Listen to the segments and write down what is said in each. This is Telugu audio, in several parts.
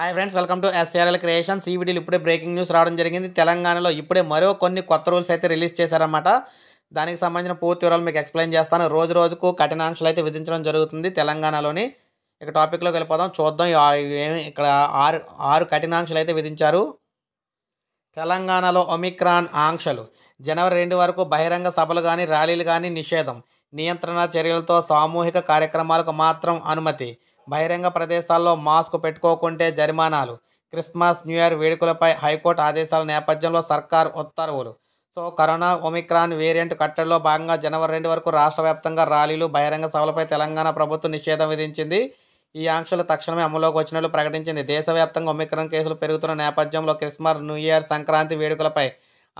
hi friends welcome to SRL creations ఈ వీడియోలో ఇప్పుడే బ్రేకింగ్ న్యూస్ రావడం జరిగింది తెలంగాణలో ఇప్పుడే మరో కొన్ని కొత్త రూల్స్ అయితే రిలీజ్ చేశారన్నమాట దానికి సంబంధించిన పూర్తి వివరాలు మీకు ఎక్స్ప్లెయిన్ చేస్తాను రోజు రోజుకు కఠినాంక్షలు అయితే విధించడం జరుగుతుంది తెలంగాణలోని ఇక టాపిక్లోకి వెళ్ళిపోదాం చూద్దాం ఏమి ఇక్కడ ఆరు ఆరు కఠినాంక్షలు అయితే విధించారు తెలంగాణలో ఒమిక్రాన్ ఆంక్షలు జనవరి రెండు వరకు బహిరంగ సభలు కానీ ర్యాలీలు కానీ నిషేధం నియంత్రణ చర్యలతో సామూహిక కార్యక్రమాలకు మాత్రం అనుమతి బహిరంగ ప్రదేశాల్లో మాస్క్ పెట్టుకోకుంటే జరిమానాలు క్రిస్మస్ న్యూ ఇయర్ వేడుకలపై హైకోర్టు ఆదేశాల నేపథ్యంలో సర్కార్ ఉత్తర్వులు సో కరోనా ఒమిక్రాన్ వేరియంట్ కట్టడిలో భాగంగా జనవరి రెండు వరకు రాష్ట్ర వ్యాప్తంగా ర్యాలీలు బహిరంగ సభలపై తెలంగాణ ప్రభుత్వం నిషేధం విధించింది ఈ ఆంక్షలు తక్షణమే అమలులోకి వచ్చినట్లు ప్రకటించింది దేశవ్యాప్తంగా ఒమిక్రాన్ కేసులు పెరుగుతున్న నేపథ్యంలో క్రిస్మస్ న్యూ ఇయర్ సంక్రాంతి వేడుకలపై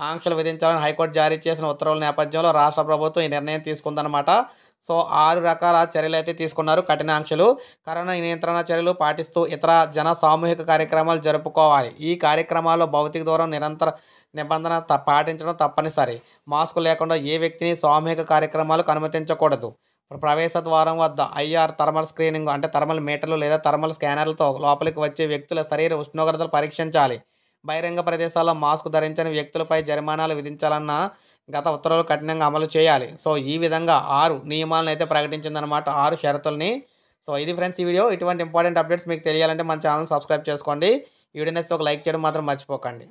ఆంక్షలు విధించాలని హైకోర్టు జారీ చేసిన ఉత్తర్వుల నేపథ్యంలో రాష్ట్ర ప్రభుత్వం ఈ నిర్ణయం తీసుకుందనమాట సో ఆరు రకాల చర్యలు అయితే తీసుకున్నారు కఠినాంశలు కరోనా నియంత్రణ చర్యలు పాటిస్తూ ఇతర జన సామూహిక కార్యక్రమాలు జరుపుకోవాలి ఈ కార్యక్రమాల్లో భౌతిక దూరం నిరంతర నిబంధన పాటించడం తప్పనిసరి మాస్క్ లేకుండా ఏ వ్యక్తిని సామూహిక కార్యక్రమాలకు అనుమతించకూడదు ప్రవేశ ద్వారం వద్ద ఐఆర్ థర్మల్ స్క్రీనింగ్ అంటే థర్మల్ మీటర్లు లేదా థర్మల్ స్కానర్లతో లోపలికి వచ్చే వ్యక్తుల శరీర ఉష్ణోగ్రతలు పరీక్షించాలి బహిరంగ ప్రదేశాల్లో మాస్క్ ధరించని వ్యక్తులపై జరిమానాలు విధించాలన్న గత ఉత్తర్వులు కఠినంగా అమలు చేయాలి సో ఈ విధంగా ఆరు నియమాలను అయితే ప్రకటించిందనమాట ఆరు షరతుల్ని సో ఇది ఫ్రెండ్స్ ఈ వీడియో ఇటువంటి ఇంపార్టెంట్ అప్డేట్స్ మీకు తెలియాలంటే మన ఛానల్ సబ్స్క్రైబ్ చేసుకోండి వీడియో ఒక లైక్ చేయడం మాత్రం మర్చిపోకండి